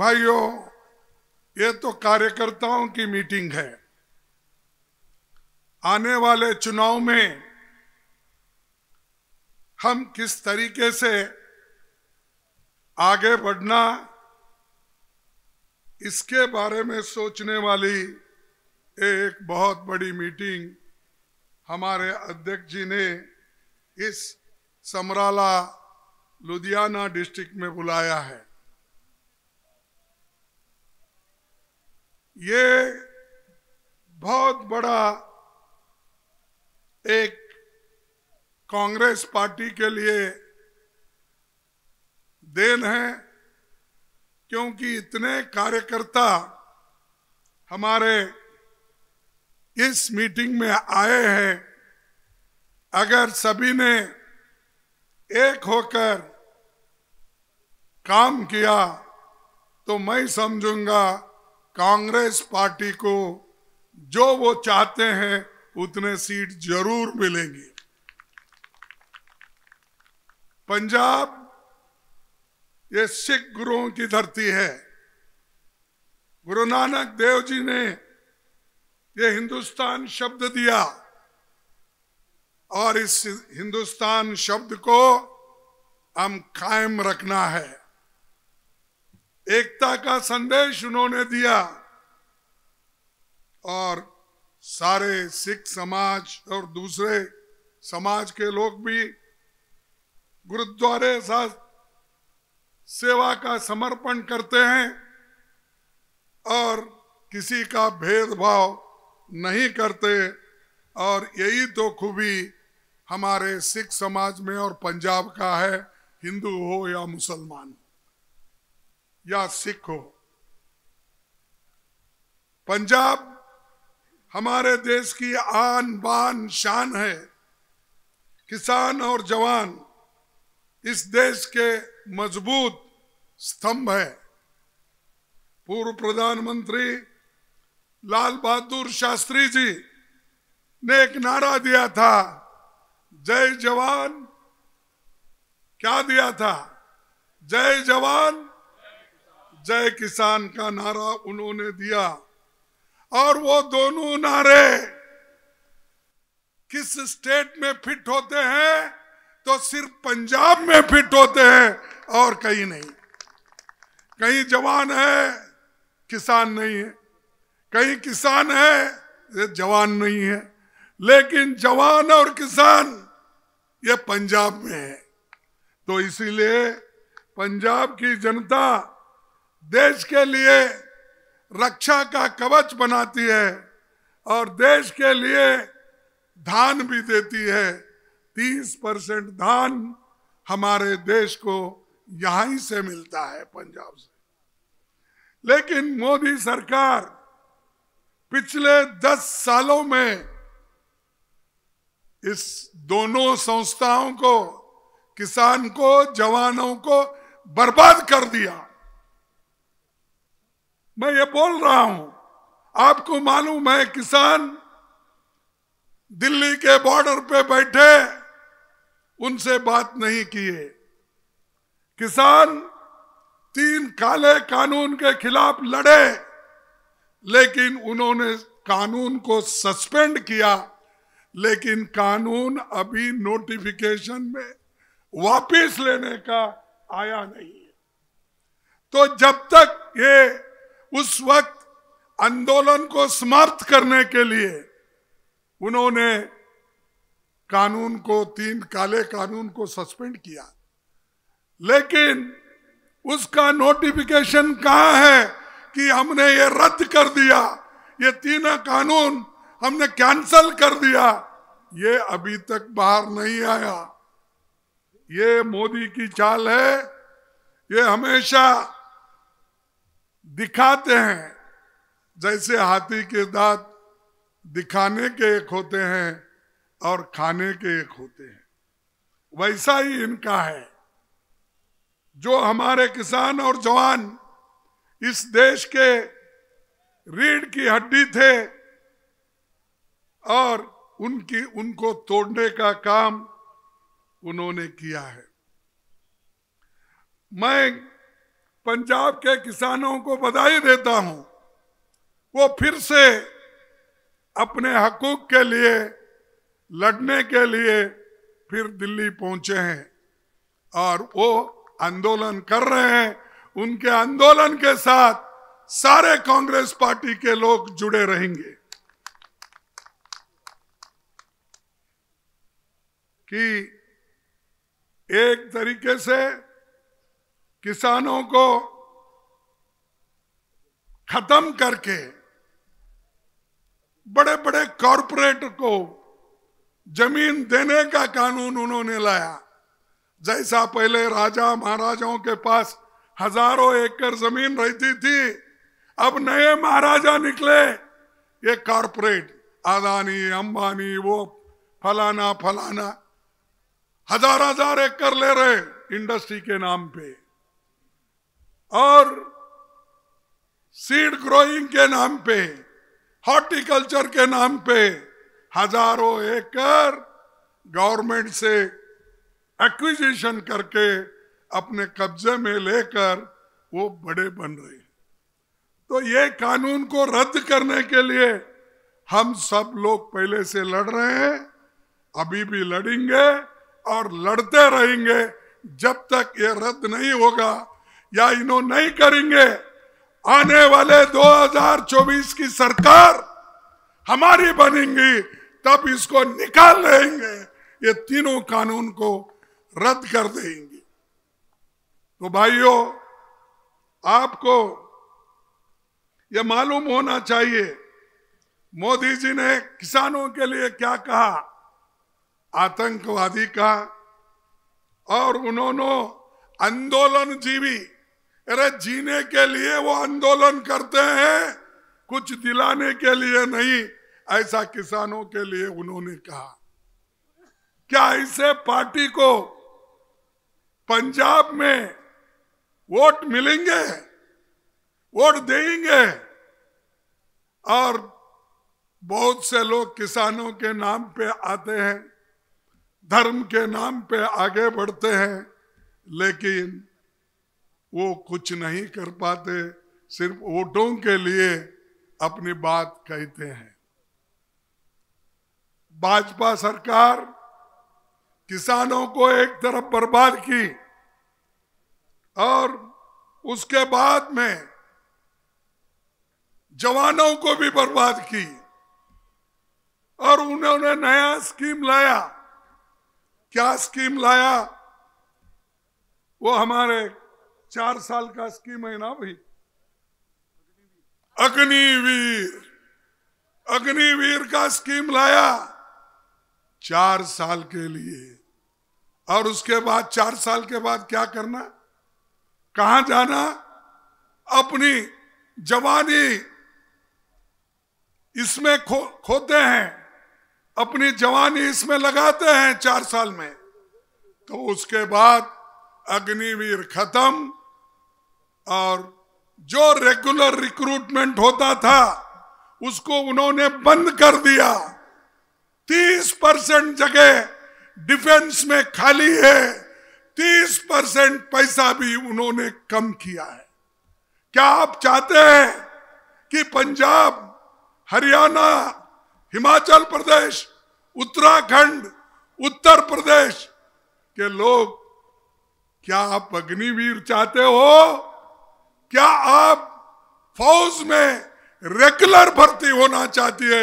भाइयों ये तो कार्यकर्ताओं की मीटिंग है आने वाले चुनाव में हम किस तरीके से आगे बढ़ना इसके बारे में सोचने वाली एक बहुत बड़ी मीटिंग हमारे अध्यक्ष जी ने इस समराला लुधियाना डिस्ट्रिक्ट में बुलाया है ये बहुत बड़ा एक कांग्रेस पार्टी के लिए देन है क्योंकि इतने कार्यकर्ता हमारे इस मीटिंग में आए हैं अगर सभी ने एक होकर काम किया तो मैं समझूंगा कांग्रेस पार्टी को जो वो चाहते हैं उतने सीट जरूर मिलेंगी पंजाब ये सिख गुरुओं की धरती है गुरु नानक देव जी ने ये हिंदुस्तान शब्द दिया और इस हिंदुस्तान शब्द को हम कायम रखना है एकता का संदेश उन्होंने दिया और सारे सिख समाज और दूसरे समाज के लोग भी गुरुद्वारे साथ सेवा का समर्पण करते हैं और किसी का भेदभाव नहीं करते और यही तो खूबी हमारे सिख समाज में और पंजाब का है हिंदू हो या मुसलमान हो या सिख हो पंजाब हमारे देश की आन बान शान है किसान और जवान इस देश के मजबूत स्तंभ है पूर्व प्रधानमंत्री लाल बहादुर शास्त्री जी ने एक नारा दिया था जय जवान क्या दिया था जय जवान जय किसान का नारा उन्होंने दिया और वो दोनों नारे किस स्टेट में फिट होते हैं तो सिर्फ पंजाब में फिट होते हैं और कहीं नहीं कहीं जवान है किसान नहीं है कहीं किसान है जवान नहीं है लेकिन जवान और किसान ये पंजाब में है तो इसीलिए पंजाब की जनता देश के लिए रक्षा का कवच बनाती है और देश के लिए धान भी देती है तीस परसेंट धान हमारे देश को यहाँ से मिलता है पंजाब से लेकिन मोदी सरकार पिछले दस सालों में इस दोनों संस्थाओं को किसान को जवानों को बर्बाद कर दिया मैं ये बोल रहा हूं आपको मालूम है किसान दिल्ली के बॉर्डर पे बैठे उनसे बात नहीं किए किसान तीन काले कानून के खिलाफ लड़े लेकिन उन्होंने कानून को सस्पेंड किया लेकिन कानून अभी नोटिफिकेशन में वापस लेने का आया नहीं है तो जब तक ये उस वक्त आंदोलन को समाप्त करने के लिए उन्होंने कानून को तीन काले कानून को सस्पेंड किया लेकिन उसका नोटिफिकेशन कहा है कि हमने ये रद्द कर दिया ये तीनों कानून हमने कैंसल कर दिया ये अभी तक बाहर नहीं आया ये मोदी की चाल है ये हमेशा दिखाते हैं जैसे हाथी के दांत दिखाने के एक होते हैं और खाने के एक होते हैं वैसा ही इनका है जो हमारे किसान और जवान इस देश के रीढ़ की हड्डी थे और उनकी उनको तोड़ने का काम उन्होंने किया है मैं पंजाब के किसानों को बधाई देता हूं वो फिर से अपने हकूक के लिए लड़ने के लिए फिर दिल्ली पहुंचे हैं और वो आंदोलन कर रहे हैं उनके आंदोलन के साथ सारे कांग्रेस पार्टी के लोग जुड़े रहेंगे कि एक तरीके से किसानों को खत्म करके बड़े बड़े कॉरपोरेट को जमीन देने का कानून उन्होंने लाया जैसा पहले राजा महाराजाओं के पास हजारों एकड़ जमीन रहती थी अब नए महाराजा निकले ये कॉरपोरेट आदानी अंबानी वो फलाना फलाना हजार हजार एकड़ ले रहे इंडस्ट्री के नाम पे और सीड ग्रोइंग के नाम पे हॉर्टिकल्चर के नाम पे हजारों एकड़ गवर्नमेंट से एक्विजिशन करके अपने कब्जे में लेकर वो बड़े बन रहे हैं तो ये कानून को रद्द करने के लिए हम सब लोग पहले से लड़ रहे हैं अभी भी लड़ेंगे और लड़ते रहेंगे जब तक ये रद्द नहीं होगा या इनो नहीं करेंगे आने वाले 2024 की सरकार हमारी बनेंगी तब इसको निकाल लेंगे ये तीनों कानून को रद्द कर देंगे तो भाइयों आपको ये मालूम होना चाहिए मोदी जी ने किसानों के लिए क्या कहा आतंकवादी का और उन्होंने आंदोलन जीवी अरे जीने के लिए वो आंदोलन करते हैं कुछ दिलाने के लिए नहीं ऐसा किसानों के लिए उन्होंने कहा क्या इसे पार्टी को पंजाब में वोट मिलेंगे वोट देंगे और बहुत से लोग किसानों के नाम पे आते हैं धर्म के नाम पे आगे बढ़ते हैं लेकिन वो कुछ नहीं कर पाते सिर्फ वोटों के लिए अपनी बात कहते हैं भाजपा सरकार किसानों को एक तरफ बर्बाद की और उसके बाद में जवानों को भी बर्बाद की और उन्होंने नया स्कीम लाया क्या स्कीम लाया वो हमारे चार साल का स्कीम है ना भाई अग्निवीर अग्निवीर का स्कीम लाया चार साल के लिए और उसके बाद चार साल के बाद क्या करना कहा जाना अपनी जवानी इसमें खो खोते हैं अपनी जवानी इसमें लगाते हैं चार साल में तो उसके बाद अग्निवीर खत्म और जो रेगुलर रिक्रूटमेंट होता था उसको उन्होंने बंद कर दिया तीस परसेंट जगह डिफेंस में खाली है तीस परसेंट पैसा भी उन्होंने कम किया है क्या आप चाहते हैं कि पंजाब हरियाणा हिमाचल प्रदेश उत्तराखंड उत्तर प्रदेश के लोग क्या आप अग्निवीर चाहते हो क्या आप फौज में रेगुलर भर्ती होना चाहती है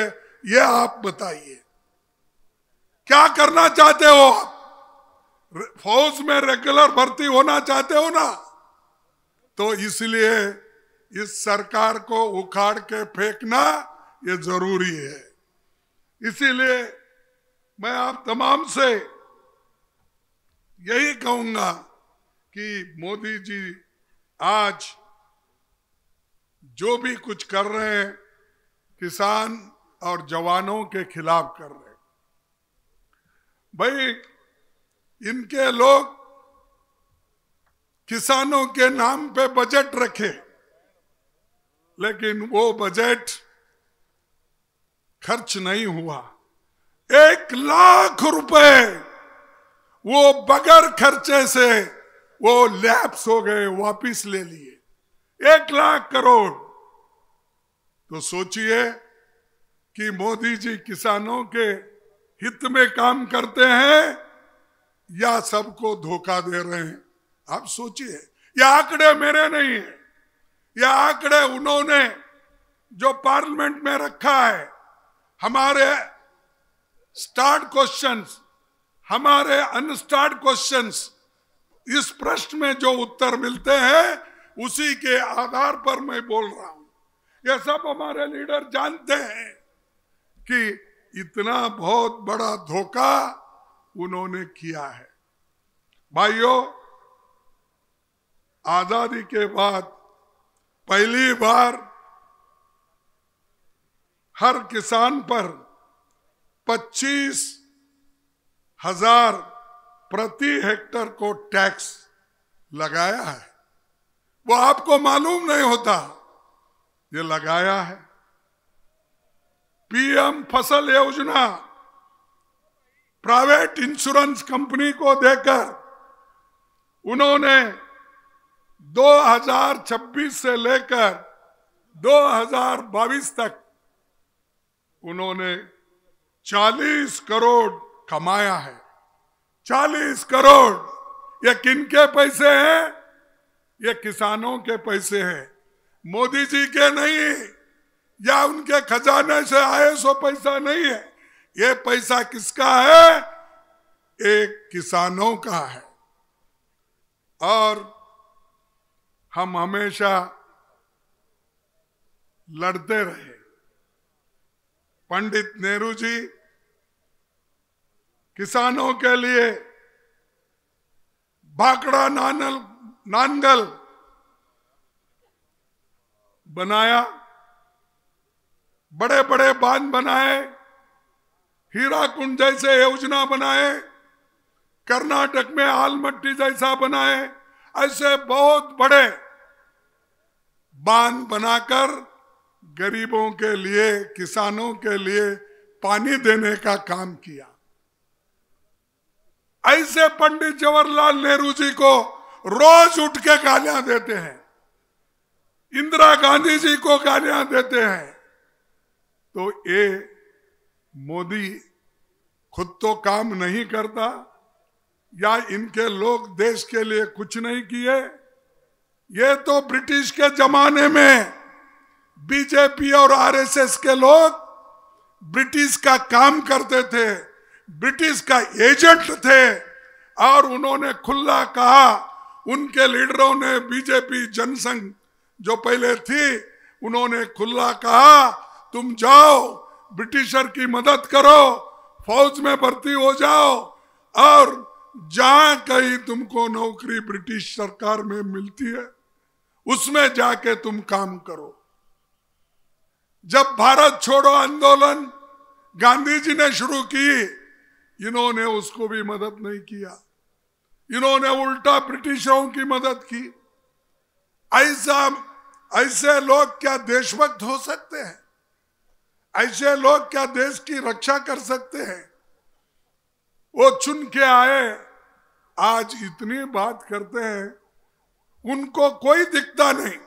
यह आप बताइए क्या करना चाहते हो आप फौज में रेगुलर भर्ती होना चाहते हो ना तो इसलिए इस सरकार को उखाड़ के फेंकना ये जरूरी है इसीलिए मैं आप तमाम से यही कहूंगा कि मोदी जी आज जो भी कुछ कर रहे हैं किसान और जवानों के खिलाफ कर रहे हैं भाई इनके लोग किसानों के नाम पे बजट रखे लेकिन वो बजट खर्च नहीं हुआ एक लाख रुपए वो बगैर खर्चे से वो लैप्स हो गए वापिस ले लिए एक लाख करोड़ तो सोचिए कि मोदी जी किसानों के हित में काम करते हैं या सबको धोखा दे रहे हैं आप सोचिए ये आंकड़े मेरे नहीं है ये आंकड़े उन्होंने जो पार्लियामेंट में रखा है हमारे स्टार्ट क्वेश्चंस हमारे अनस्टार्ट क्वेश्चंस इस प्रश्न में जो उत्तर मिलते हैं उसी के आधार पर मैं बोल रहा हूं ये सब हमारे लीडर जानते हैं कि इतना बहुत बड़ा धोखा उन्होंने किया है भाइयों आजादी के बाद पहली बार हर किसान पर पच्चीस हजार प्रति हेक्टर को टैक्स लगाया है वो आपको मालूम नहीं होता ये लगाया है पीएम फसल योजना प्राइवेट इंश्योरेंस कंपनी को देकर उन्होंने 2026 से लेकर 2022 तक उन्होंने 40 करोड़ कमाया है 40 करोड़ ये किनके पैसे हैं ये किसानों के पैसे हैं मोदी जी के नहीं या उनके खजाने से आए सो पैसा नहीं है ये पैसा किसका है एक किसानों का है और हम हमेशा लड़ते रहे पंडित नेहरू जी किसानों के लिए भाकड़ा नानल नानगल बनाया बड़े बड़े बांध बनाए हीराकुंड जैसे योजना बनाए कर्नाटक में आलमट्टी जैसा बनाए ऐसे बहुत बड़े बांध बनाकर गरीबों के लिए किसानों के लिए पानी देने का काम किया ऐसे पंडित जवाहरलाल नेहरू जी को रोज उठ के गालियां देते हैं इंदिरा गांधी जी को गालियां देते हैं तो ये मोदी खुद तो काम नहीं करता या इनके लोग देश के लिए कुछ नहीं किए ये तो ब्रिटिश के जमाने में बीजेपी और आरएसएस के लोग ब्रिटिश का काम करते थे ब्रिटिश का एजेंट थे और उन्होंने खुला कहा उनके लीडरों ने बीजेपी जनसंघ जो पहले थी उन्होंने खुला कहा तुम जाओ ब्रिटिशर की मदद करो फौज में भर्ती हो जाओ और जहां कहीं तुमको नौकरी ब्रिटिश सरकार में मिलती है उसमें जाके तुम काम करो जब भारत छोड़ो आंदोलन गांधी जी ने शुरू की इन्होंने उसको भी मदद नहीं किया इन्होंने उल्टा ब्रिटिशरों की मदद की ऐसा ऐसे लोग क्या देशभक्त हो सकते हैं ऐसे लोग क्या देश की रक्षा कर सकते हैं वो चुन के आए आज इतनी बात करते हैं उनको कोई दिखता नहीं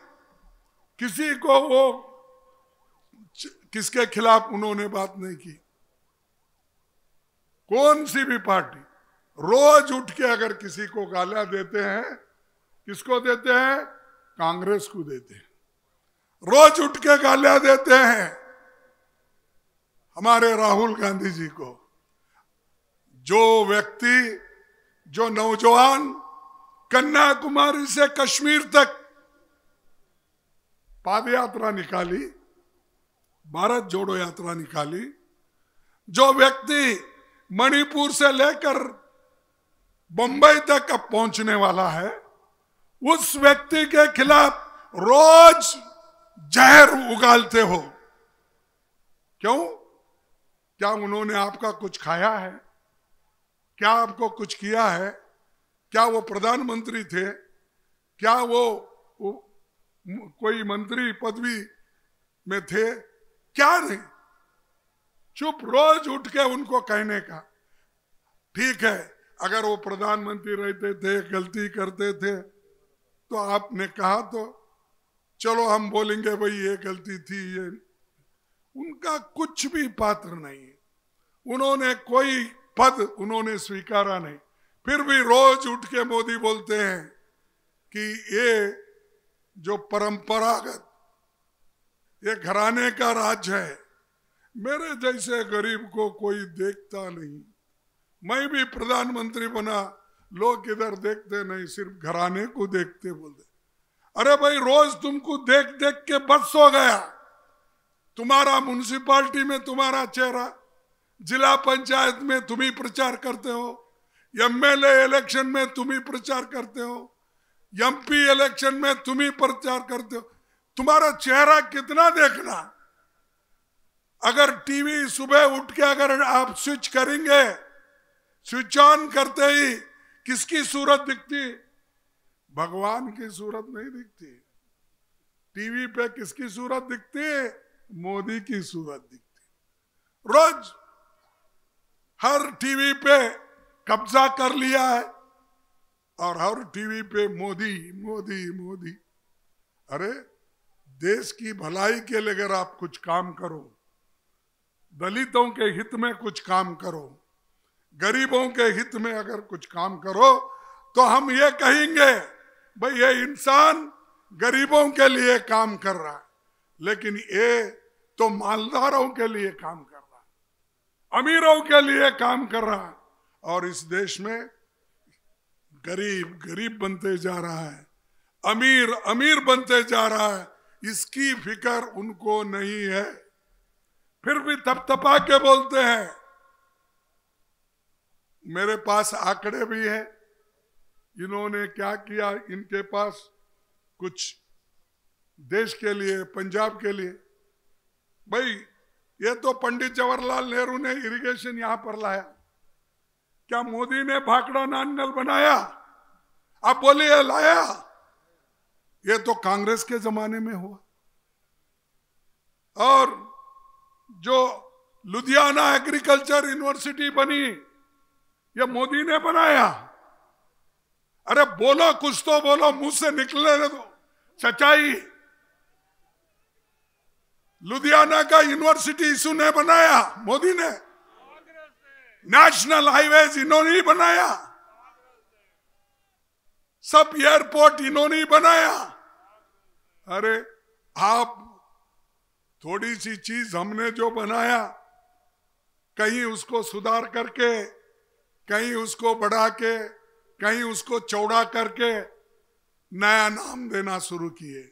किसी को वो किसके खिलाफ उन्होंने बात नहीं की कौन सी भी पार्टी रोज उठ के अगर किसी को गालियां देते हैं किसको देते हैं कांग्रेस को देते हैं रोज उठ के गालियां देते हैं हमारे राहुल गांधी जी को जो व्यक्ति जो नौजवान कन्याकुमारी से कश्मीर तक पाद यात्रा निकाली भारत जोड़ो यात्रा निकाली जो व्यक्ति मणिपुर से लेकर बंबई तक अब पहुंचने वाला है उस व्यक्ति के खिलाफ रोज जहर उगालते हो क्यों क्या उन्होंने आपका कुछ खाया है क्या आपको कुछ किया है क्या वो प्रधानमंत्री थे क्या वो, वो कोई मंत्री पदवी में थे क्या नहीं चुप रोज उठ के उनको कहने का ठीक है अगर वो प्रधानमंत्री रहते थे गलती करते थे तो आपने कहा तो चलो हम बोलेंगे भाई ये गलती थी ये उनका कुछ भी पात्र नहीं उन्होंने कोई पद उन्होंने स्वीकारा नहीं फिर भी रोज उठ के मोदी बोलते हैं कि ये जो परंपरागत ये घराने का राज है मेरे जैसे गरीब को कोई देखता नहीं मैं भी प्रधानमंत्री बना लोग इधर देखते नहीं सिर्फ घराने को देखते बोलते अरे भाई रोज तुमको देख देख के बस सो गया तुम्हारा म्यूनिसपालिटी में तुम्हारा चेहरा जिला पंचायत में तुम ही प्रचार करते हो एमएलए इलेक्शन में तुम ही प्रचार करते हो एमपी इलेक्शन में तुम ही प्रचार करते हो तुम्हारा चेहरा कितना देखना अगर टीवी सुबह उठ के अगर आप स्विच करेंगे स्विच ऑन करते ही किसकी सूरत दिखती भगवान की सूरत नहीं दिखती टीवी पे किसकी सूरत दिखती है मोदी की सूरत दिखती रोज हर टीवी पे कब्जा कर लिया है और हर टीवी पे मोदी मोदी मोदी अरे देश की भलाई के लिए अगर आप कुछ काम करो दलितों के हित में कुछ काम करो गरीबों के हित में अगर कुछ काम करो तो हम ये कहेंगे भाई ये इंसान गरीबों के लिए काम कर रहा है लेकिन ये तो मालदारों के लिए काम कर रहा है अमीरों के लिए काम कर रहा है और इस देश में गरीब गरीब बनते जा रहा है अमीर अमीर बनते जा रहा है इसकी फिक्र उनको नहीं है फिर भी थपथपा के बोलते हैं मेरे पास आंकड़े भी हैं इन्होंने क्या किया इनके पास कुछ देश के लिए पंजाब के लिए भाई ये तो पंडित जवाहरलाल नेहरू ने इरिगेशन यहां पर लाया क्या मोदी ने भाकड़ा नानल बनाया आप बोलिए लाया ये तो कांग्रेस के जमाने में हुआ और जो लुधियाना एग्रीकल्चर यूनिवर्सिटी बनी ये मोदी ने बनाया अरे बोलो कुछ तो बोलो मुंह से निकले दो सच्चाई लुधियाना का यूनिवर्सिटी इशू ने बनाया मोदी ने नेशनल हाईवेज इन्होंने ही बनाया सब एयरपोर्ट इन्होंने ही बनाया अरे आप थोड़ी सी चीज हमने जो बनाया कहीं उसको सुधार करके कहीं उसको बढ़ा के कहीं उसको चौड़ा करके नया नाम देना शुरू किए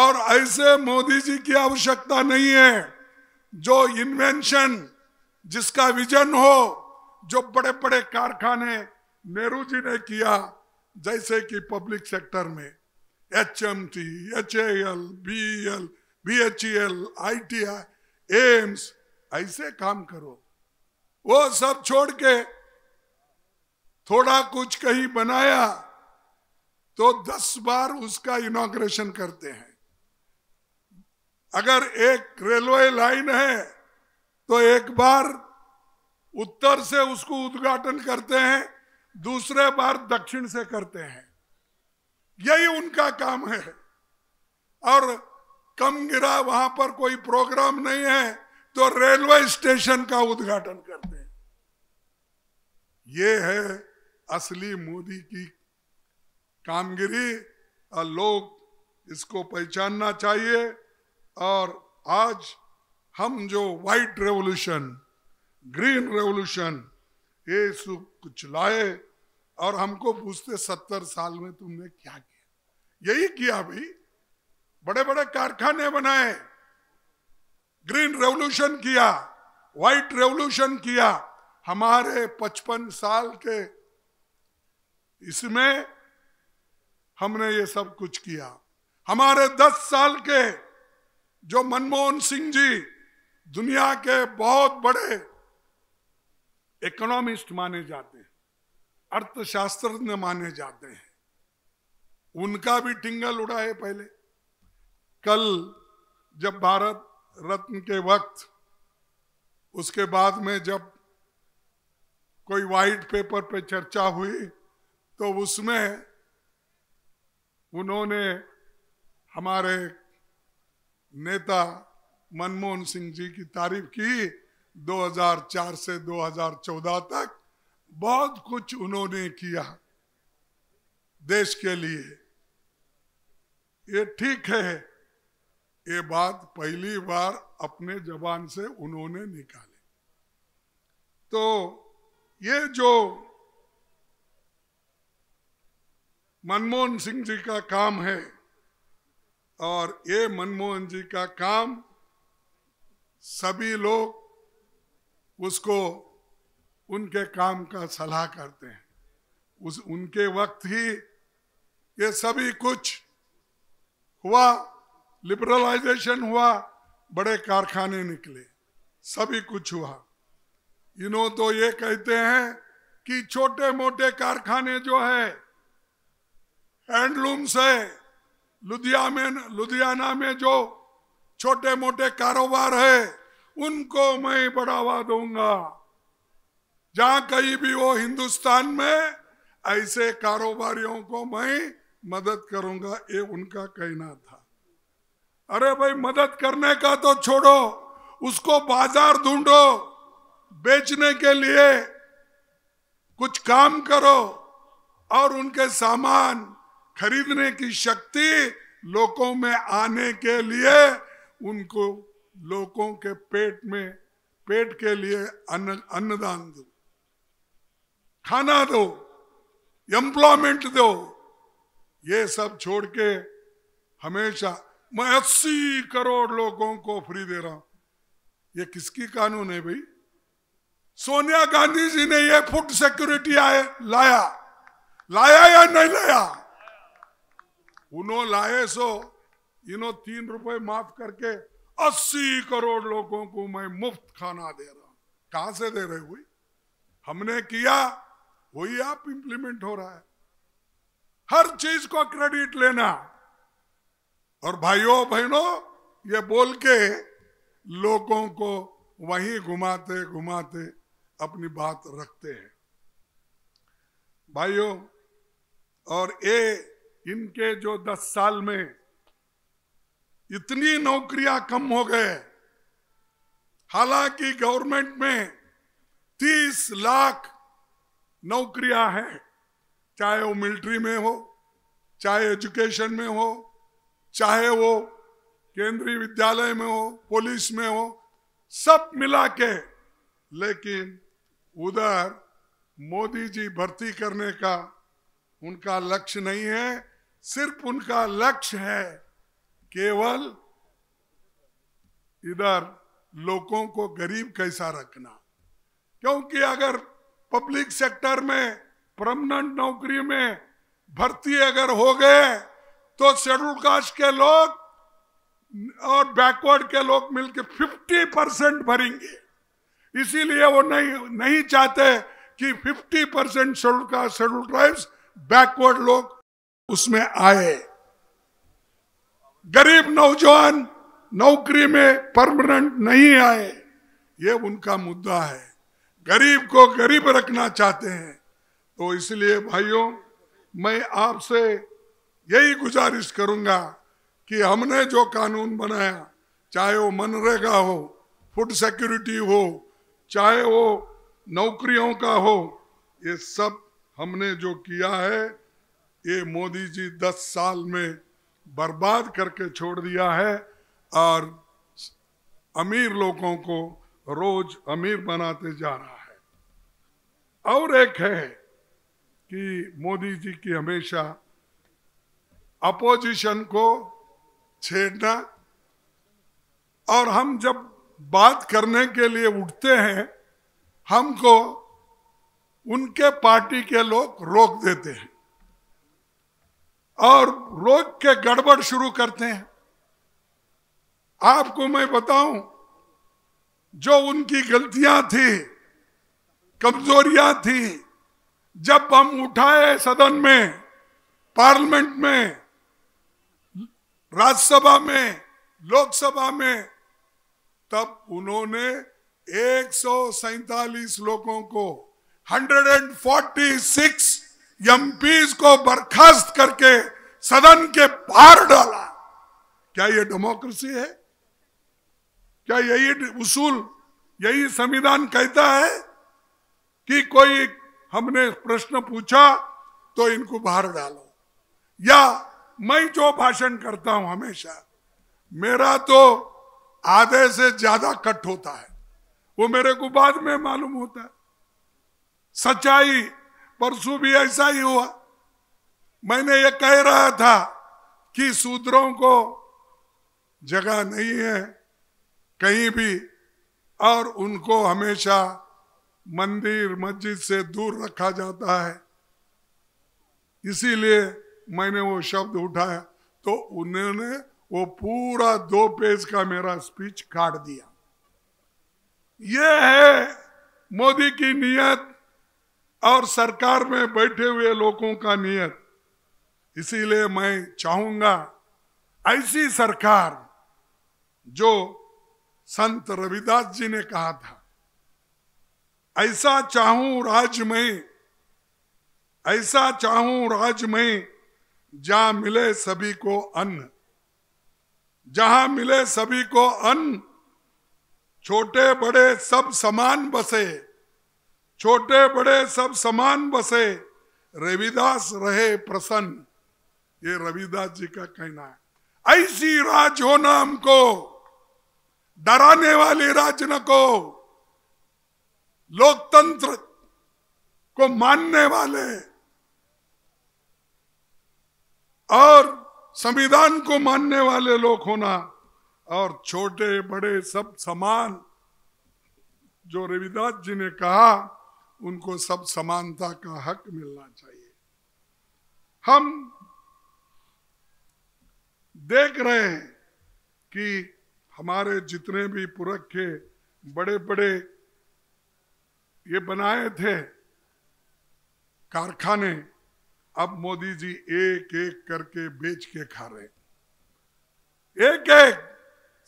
और ऐसे मोदी जी की आवश्यकता नहीं है जो इन्वेंशन जिसका विजन हो जो बड़े बड़े कारखाने नेहरू जी ने किया जैसे कि पब्लिक सेक्टर में H M T H L B L B H E L I T I AIIMS ऐसे काम करो वो सब छोड़ के थोड़ा कुछ कहीं बनाया तो दस बार उसका इनोग्रेशन करते हैं अगर एक रेलवे लाइन है तो एक बार उत्तर से उसको उद्घाटन करते हैं दूसरे बार दक्षिण से करते हैं यही उनका काम है और कम गिरा वहां पर कोई प्रोग्राम नहीं है तो रेलवे स्टेशन का उद्घाटन करते हैं ये है असली मोदी की कामगिरी और लोग इसको पहचानना चाहिए और आज हम जो वाइट रेवोल्यूशन ग्रीन रेवोल्यूशन ये सब कुछ लाए और हमको पूछते सत्तर साल में तुमने क्या किया यही किया भाई बड़े बड़े कारखाने बनाए ग्रीन रेवोल्यूशन किया व्हाइट रेवोल्यूशन किया हमारे पचपन साल के इसमें हमने ये सब कुछ किया हमारे दस साल के जो मनमोहन सिंह जी दुनिया के बहुत बड़े इकोनॉमिस्ट माने जाते हैं अर्थशास्त्र माने जाते हैं उनका भी टिंगल उड़ा है पहले कल जब भारत रत्न के वक्त उसके बाद में जब कोई व्हाइट पेपर पे चर्चा हुई तो उसमें उन्होंने हमारे नेता मनमोहन सिंह जी की तारीफ की 2004 से 2014 तक बहुत कुछ उन्होंने किया देश के लिए ये ठीक है ये बात पहली बार अपने जबान से उन्होंने निकाली तो ये जो मनमोहन सिंह जी का काम है और ये मनमोहन जी का काम सभी लोग उसको उनके काम का सलाह करते हैं उस उनके वक्त ही ये सभी कुछ हुआ लिबरलाइजेशन हुआ बड़े कारखाने निकले सभी कुछ हुआ इन्हों तो ये कहते हैं कि छोटे मोटे कारखाने जो है हैंडलूम से लुधिया में लुधियाना में जो छोटे मोटे कारोबार है उनको मैं बढ़ावा दूंगा जहां कहीं भी हो हिंदुस्तान में ऐसे कारोबारियों को मैं मदद करूंगा ये उनका कहना था अरे भाई मदद करने का तो छोड़ो उसको बाजार ढूंढो बेचने के लिए कुछ काम करो और उनके सामान खरीदने की शक्ति लोगों में आने के लिए उनको लोगों के पेट में पेट के लिए अन्न अन्नदान दो खाना दो एम्प्लॉयमेंट दो ये सब छोड़ के हमेशा मैं अस्सी करोड़ लोगों को फ्री दे रहा हूं ये किसकी कानून है भाई सोनिया गांधी जी ने ये फूड सिक्योरिटी आए लाया लाया या नहीं लाया उनो लाए सो इनो तीन रुपए माफ करके अस्सी करोड़ लोगों को मैं मुफ्त खाना दे रहा हूं कहां से दे रहे हुई हमने किया वही आप इंप्लीमेंट हो रहा है हर चीज को क्रेडिट लेना और भाइयों बहनों ये बोल के लोगों को वहीं घुमाते घुमाते अपनी बात रखते हैं भाइयों और ये इनके जो दस साल में इतनी नौकरियां कम हो गए हालांकि गवर्नमेंट में तीस लाख नौकरियां हैं चाहे वो मिलिट्री में हो चाहे एजुकेशन में हो चाहे वो केंद्रीय विद्यालय में हो पुलिस में हो सब मिला के लेकिन उधर मोदी जी भर्ती करने का उनका लक्ष्य नहीं है सिर्फ उनका लक्ष्य है केवल इधर लोगों को गरीब कैसा रखना क्योंकि अगर पब्लिक सेक्टर में परमानेंट नौकरी में भर्ती अगर हो गए तो शेड्यूल कास्ट के लोग और बैकवर्ड के लोग मिलकर 50 परसेंट भरेंगे इसीलिए वो नहीं नहीं चाहते कि 50 percent schedule caste schedule tribes backward लोग उसमें आए गरीब नौजवान नौकरी में परमानेंट नहीं आए ये उनका मुद्दा है गरीब को गरीब रखना चाहते हैं तो इसलिए भाइयों मैं आपसे यही गुजारिश करूंगा कि हमने जो कानून बनाया चाहे वो मनरेगा हो फूड सिक्योरिटी हो चाहे वो नौकरियों का हो ये सब हमने जो किया है ये मोदी जी दस साल में बर्बाद करके छोड़ दिया है और अमीर लोगों को रोज अमीर बनाते जा रहा है और एक है कि मोदी जी की हमेशा अपोजिशन को छेड़ना और हम जब बात करने के लिए उठते हैं हमको उनके पार्टी के लोग रोक देते हैं और रोक के गड़बड़ शुरू करते हैं आपको मैं बताऊं जो उनकी गलतियां थी कमजोरियां थी जब हम उठाए सदन में पार्लियामेंट में राज्यसभा में लोकसभा में तब उन्होंने एक लोगों को 146 एमपीज को बर्खास्त करके सदन के बाहर डाला क्या ये डेमोक्रेसी है क्या यही उसूल यही संविधान कहता है कि कोई हमने प्रश्न पूछा तो इनको बाहर डालो या मैं जो भाषण करता हूं हमेशा मेरा तो आधे से ज्यादा कट होता है वो मेरे को बाद में मालूम होता है सच्चाई परसों भी ऐसा ही हुआ मैंने ये कह रहा था कि सूत्रों को जगह नहीं है कहीं भी और उनको हमेशा मंदिर मस्जिद से दूर रखा जाता है इसीलिए मैंने वो शब्द उठाया तो उन्होंने वो पूरा दो पेज का मेरा स्पीच काट दिया ये है मोदी की नियत और सरकार में बैठे हुए लोगों का नियत इसीलिए मैं चाहूंगा ऐसी सरकार जो संत रविदास जी ने कहा था ऐसा चाहूं राज में ऐसा चाहूं राज में जा मिले सभी को अन्न जहां मिले सभी को अन्न छोटे बड़े सब समान बसे छोटे बड़े सब समान बसे रविदास रहे प्रसन्न ये रविदास जी का कहना है ऐसी राज हो ना हमको डराने वाले राज न को लोकतंत्र को मानने वाले और संविधान को मानने वाले लोग होना और छोटे बड़े सब समान जो रविदास जी ने कहा उनको सब समानता का हक मिलना चाहिए हम देख रहे हैं कि हमारे जितने भी पुरख के बड़े बड़े ये बनाए थे कारखाने अब मोदी जी एक एक करके बेच के खा रहे एक एक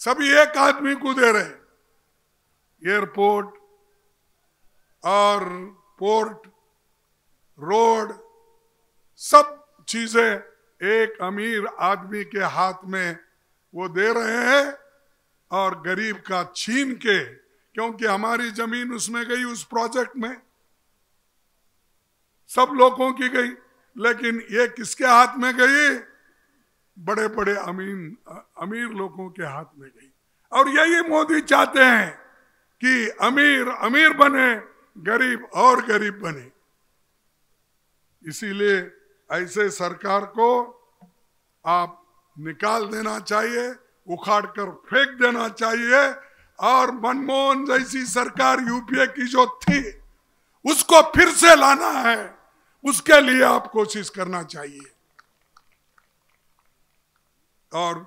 सभी एक आदमी को दे रहे एयरपोर्ट और पोर्ट रोड सब चीजें एक अमीर आदमी के हाथ में वो दे रहे हैं और गरीब का छीन के क्योंकि हमारी जमीन उसमें गई उस प्रोजेक्ट में सब लोगों की गई लेकिन ये किसके हाथ में गई बड़े बड़े अमीन अमीर लोगों के हाथ में गई और यही मोदी चाहते हैं कि अमीर अमीर बने गरीब और गरीब बने इसीलिए ऐसे सरकार को आप निकाल देना चाहिए उखाड़ कर फेंक देना चाहिए और मनमोहन जैसी सरकार यूपीए की जो थी उसको फिर से लाना है उसके लिए आप कोशिश करना चाहिए और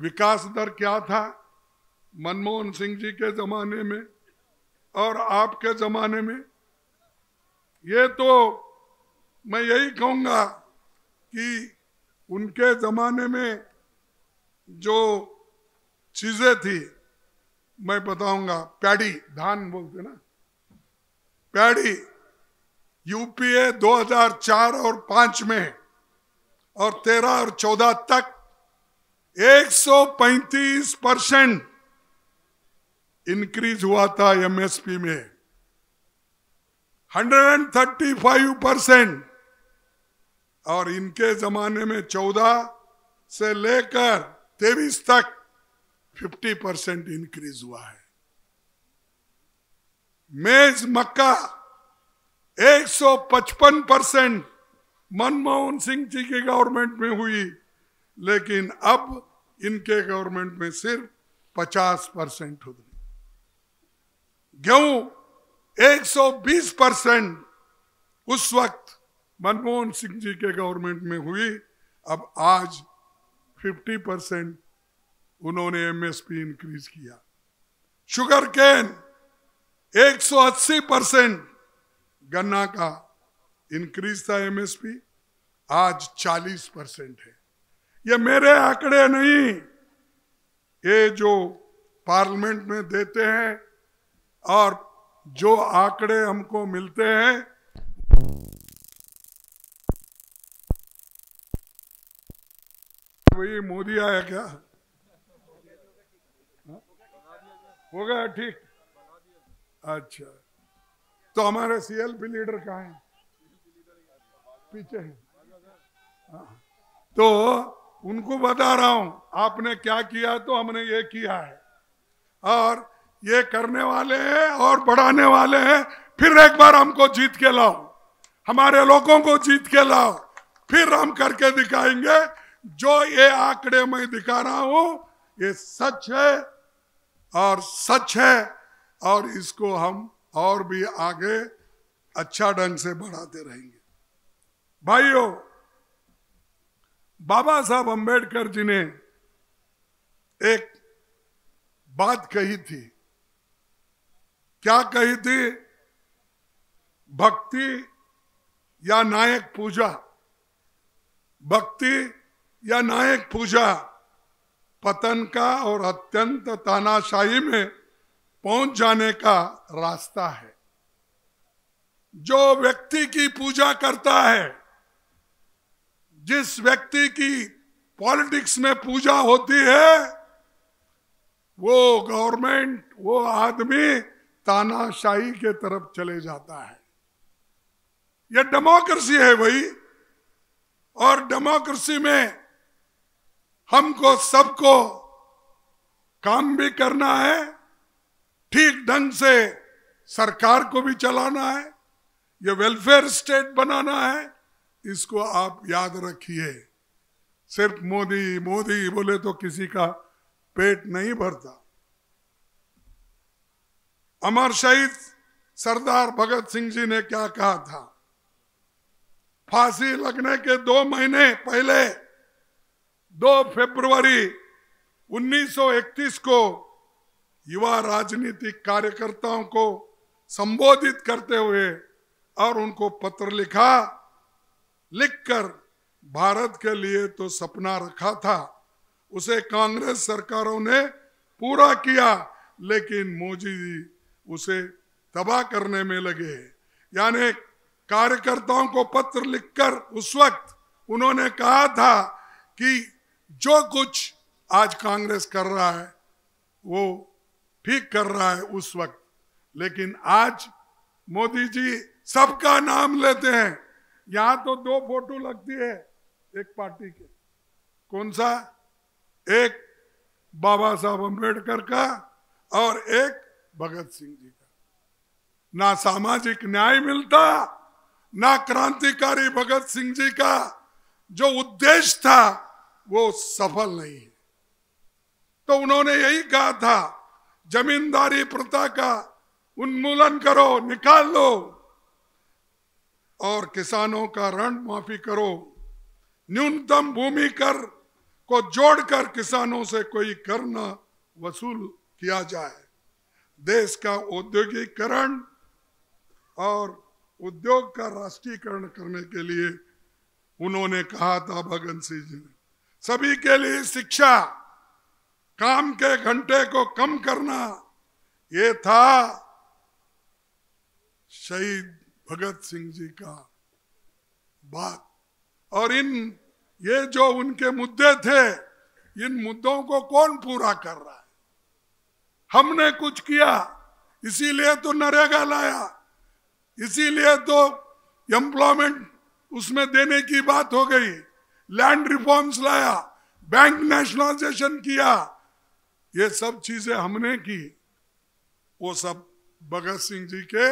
विकास दर क्या था मनमोहन सिंह जी के जमाने में और आपके जमाने में ये तो मैं यही कहूंगा कि उनके जमाने में जो चीजें थी मैं बताऊंगा पैडी धान बोलते ना पैडी यूपीए 2004 और 5 में और 13 और 14 तक 135 परसेंट इंक्रीज हुआ था एमएसपी में 135 परसेंट और इनके जमाने में 14 से लेकर तेईस तक 50 परसेंट इंक्रीज हुआ है मेज मक्का 155 परसेंट मनमोहन सिंह जी की गवर्नमेंट में हुई लेकिन अब इनके गवर्नमेंट में सिर्फ 50 परसेंट हो गेहूं 120 परसेंट उस वक्त मनमोहन सिंह जी के गवर्नमेंट में हुई अब आज 50 परसेंट उन्होंने एमएसपी इंक्रीज किया शुगर कैन 180 परसेंट गन्ना का इंक्रीज था एमएसपी आज 40 परसेंट है ये मेरे आंकड़े नहीं ये जो पार्लियामेंट में देते हैं और जो आंकड़े हमको मिलते हैं वही मोदी आया क्या हो गया ठीक अच्छा तो हमारे सीएलपी लीडर कहा है पीछे है हाँ। तो उनको बता रहा हूं आपने क्या किया तो हमने ये किया है और ये करने वाले हैं और बढ़ाने वाले हैं फिर एक बार हमको जीत के लाओ हमारे लोगों को जीत के लाओ फिर हम करके दिखाएंगे जो ये आंकड़े मैं दिखा रहा हूं ये सच है और सच है और इसको हम और भी आगे अच्छा ढंग से बढ़ाते रहेंगे भाइयों बाबा साहब अंबेडकर जी ने एक बात कही थी क्या कही थी भक्ति या नायक पूजा भक्ति या नायक पूजा पतन का और अत्यंत तानाशाही में पहुंच जाने का रास्ता है जो व्यक्ति की पूजा करता है जिस व्यक्ति की पॉलिटिक्स में पूजा होती है वो गवर्नमेंट वो आदमी तानाशाही के तरफ चले जाता है यह डेमोक्रेसी है वही और डेमोक्रेसी में हमको सबको काम भी करना है ठीक ढंग से सरकार को भी चलाना है यह वेलफेयर स्टेट बनाना है इसको आप याद रखिए सिर्फ मोदी मोदी बोले तो किसी का पेट नहीं भरता अमर शहीद सरदार भगत सिंह जी ने क्या कहा था फांसी लगने के दो महीने पहले 2 फरवरी 1931 को युवा राजनीतिक कार्यकर्ताओं को संबोधित करते हुए और उनको पत्र लिखा लिखकर भारत के लिए तो सपना रखा था उसे कांग्रेस सरकारों ने पूरा किया लेकिन मोदी जी उसे तबाह करने में लगे यानी कार्यकर्ताओं को पत्र लिखकर उस वक्त उन्होंने कहा था कि जो कुछ आज कांग्रेस कर रहा है वो ठीक कर रहा है उस वक्त लेकिन आज मोदी जी सबका नाम लेते हैं यहां तो दो फोटो लगती है एक पार्टी के कौन सा एक बाबा साहब अम्बेडकर का और एक भगत सिंह जी का ना सामाजिक न्याय मिलता ना क्रांतिकारी भगत सिंह जी का जो उद्देश्य था वो सफल नहीं है तो उन्होंने यही कहा था जमींदारी प्रथा का उन्मूलन करो निकाल लो और किसानों का ऋण माफी करो न्यूनतम भूमि कर को जोड़कर किसानों से कोई कर न वसूल किया जाए देश का औद्योगिकरण और उद्योग का राष्ट्रीयकरण करने के लिए उन्होंने कहा था भगन सिंह जी ने सभी के लिए शिक्षा काम के घंटे को कम करना ये था शहीद भगत सिंह जी का बात और इन ये जो उनके मुद्दे थे इन मुद्दों को कौन पूरा कर रहा है हमने कुछ किया इसीलिए तो नरेगा लाया इसीलिए तो एम्प्लॉयमेंट उसमें देने की बात हो गई लैंड रिफॉर्म्स लाया बैंक नेशनलाइजेशन किया ये सब चीजें हमने की वो सब भगत सिंह जी के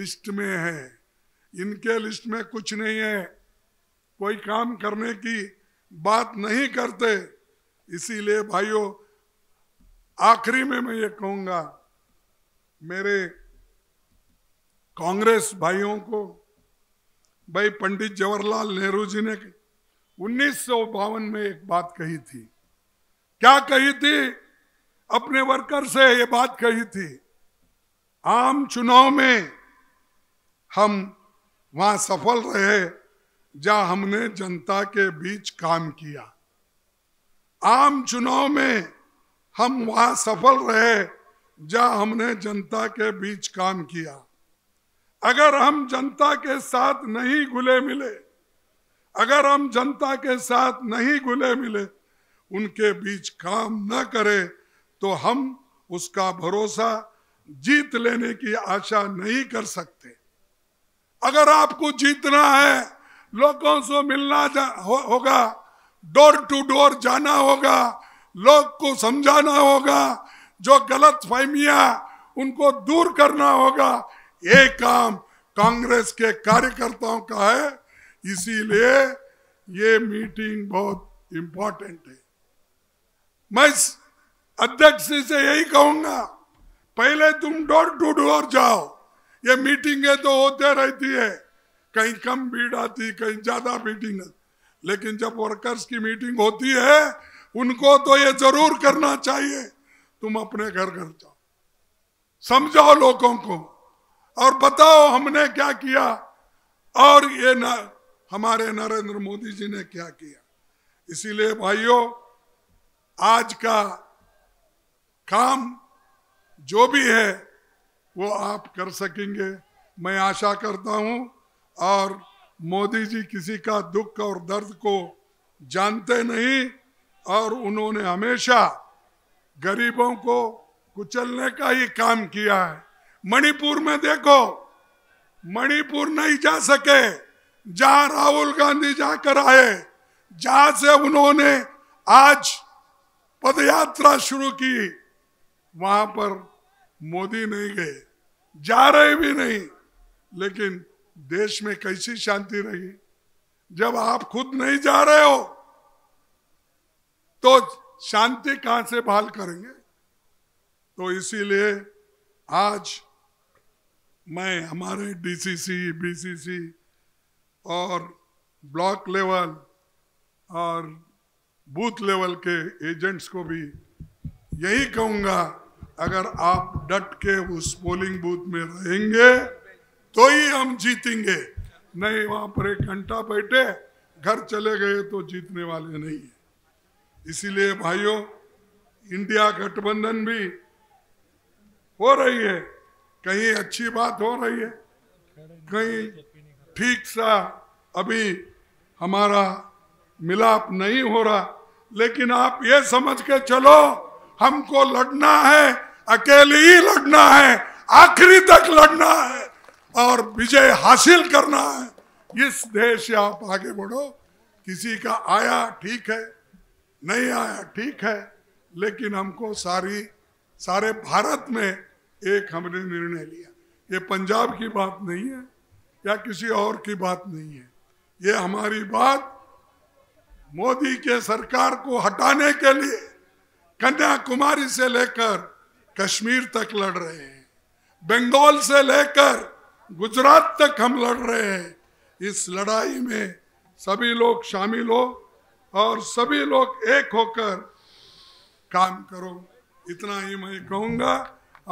लिस्ट में है इनके लिस्ट में कुछ नहीं है कोई काम करने की बात नहीं करते इसीलिए भाइयों आखिरी में मैं ये कहूंगा मेरे कांग्रेस भाइयों को भाई पंडित जवाहरलाल नेहरू जी ने उन्नीस में एक बात कही थी क्या कही थी अपने वर्कर से ये बात कही थी आम चुनाव में हम वहां सफल रहे जहां हमने जनता के बीच काम किया आम चुनाव में हम वहां सफल रहे जहां हमने जनता के बीच काम किया अगर हम जनता के साथ नहीं घुले मिले अगर हम जनता के साथ नहीं घुले मिले उनके बीच काम न करें तो हम उसका भरोसा जीत लेने की आशा नहीं कर सकते अगर आपको जीतना है लोगों से मिलना होगा डोर टू डोर जाना होगा लोग को समझाना होगा जो गलत फहमिया उनको दूर करना होगा ये काम कांग्रेस के कार्यकर्ताओं का है इसीलिए ये मीटिंग बहुत इंपॉर्टेंट है मैं अध्यक्ष जी से यही कहूंगा पहले तुम डोर टू डोर जाओ ये मीटिंगें तो होते रहती है कहीं कम भीड़ आती कहीं ज्यादा मीटिंग लेकिन जब वर्कर्स की मीटिंग होती है उनको तो ये जरूर करना चाहिए तुम अपने घर घर जाओ समझाओ लोगों को और बताओ हमने क्या किया और ये न, हमारे नरेंद्र मोदी जी ने क्या किया इसीलिए भाइयों आज का काम जो भी है वो आप कर सकेंगे मैं आशा करता हूं और मोदी जी किसी का दुख और दर्द को जानते नहीं और उन्होंने हमेशा गरीबों को कुचलने का ही काम किया है मणिपुर में देखो मणिपुर नहीं जा सके जहां राहुल गांधी जाकर आए जहां से उन्होंने आज पदयात्रा शुरू की वहां पर मोदी नहीं गए जा रहे भी नहीं लेकिन देश में कैसी शांति रही जब आप खुद नहीं जा रहे हो तो शांति कहां से बहाल करेंगे तो इसीलिए आज मैं हमारे डीसीसी बीसीसी और ब्लॉक लेवल और बूथ लेवल के एजेंट्स को भी यही कहूंगा अगर आप डट के उस पोलिंग बूथ में रहेंगे तो ही हम जीतेंगे नहीं वहां पर एक घंटा बैठे घर चले गए तो जीतने वाले नहीं है इसीलिए भाइयों इंडिया गठबंधन भी हो रही है कहीं अच्छी बात हो रही है कहीं ठीक सा अभी हमारा मिलाप नहीं हो रहा लेकिन आप ये समझ के चलो हमको लड़ना है अकेले ही लड़ना है आखिरी तक लड़ना है और विजय हासिल करना है इस देश से आप आगे बढ़ो किसी का आया ठीक है नहीं आया ठीक है लेकिन हमको सारी सारे भारत में एक हमने निर्णय लिया ये पंजाब की बात नहीं है या किसी और की बात नहीं है ये हमारी बात मोदी के सरकार को हटाने के लिए कन्याकुमारी से लेकर कश्मीर तक लड़ रहे हैं बंगाल से लेकर गुजरात तक हम लड़ रहे हैं इस लड़ाई में सभी लोग शामिल हो और सभी लोग एक होकर काम करो इतना ही मैं कहूंगा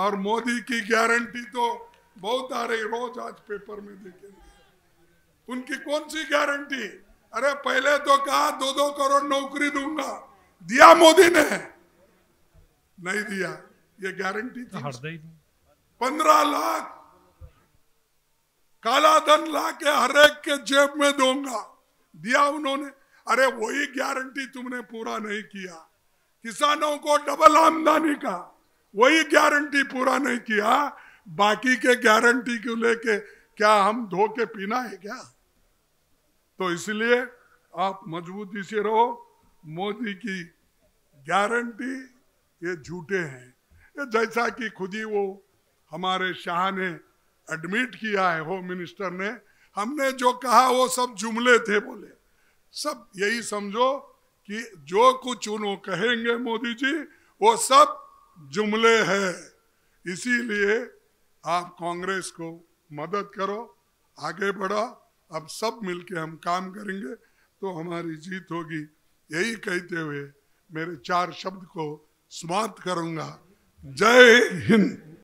और मोदी की गारंटी तो बहुत आ रही रोज आज पेपर में देखेंगे उनकी कौन सी गारंटी अरे पहले तो कहा दो दो करोड़ नौकरी दूंगा दिया मोदी ने नहीं दिया ये गारंटी थी पंद्रह लाख काला धन ला के हर एक के जेब में दूंगा दिया उन्होंने अरे वही गारंटी तुमने पूरा नहीं किया किसानों को डबल आमदनी का वही गारंटी पूरा नहीं किया बाकी के गारंटी को लेके क्या हम धो के पीना है क्या तो इसलिए आप मजबूती से रहो मोदी की गारंटी ये झूठे हैं ये जैसा कि खुद ही वो हमारे शाह ने एडमिट किया है होम मिनिस्टर ने हमने जो कहा वो सब जुमले थे बोले सब यही समझो कि जो कुछ उन्हों कहेंगे मोदी जी वो सब जुमले हैं इसीलिए आप कांग्रेस को मदद करो आगे बढ़ो अब सब मिलके हम काम करेंगे तो हमारी जीत होगी यही कहते हुए मेरे चार शब्द को समाप्त करूंगा जय हिंद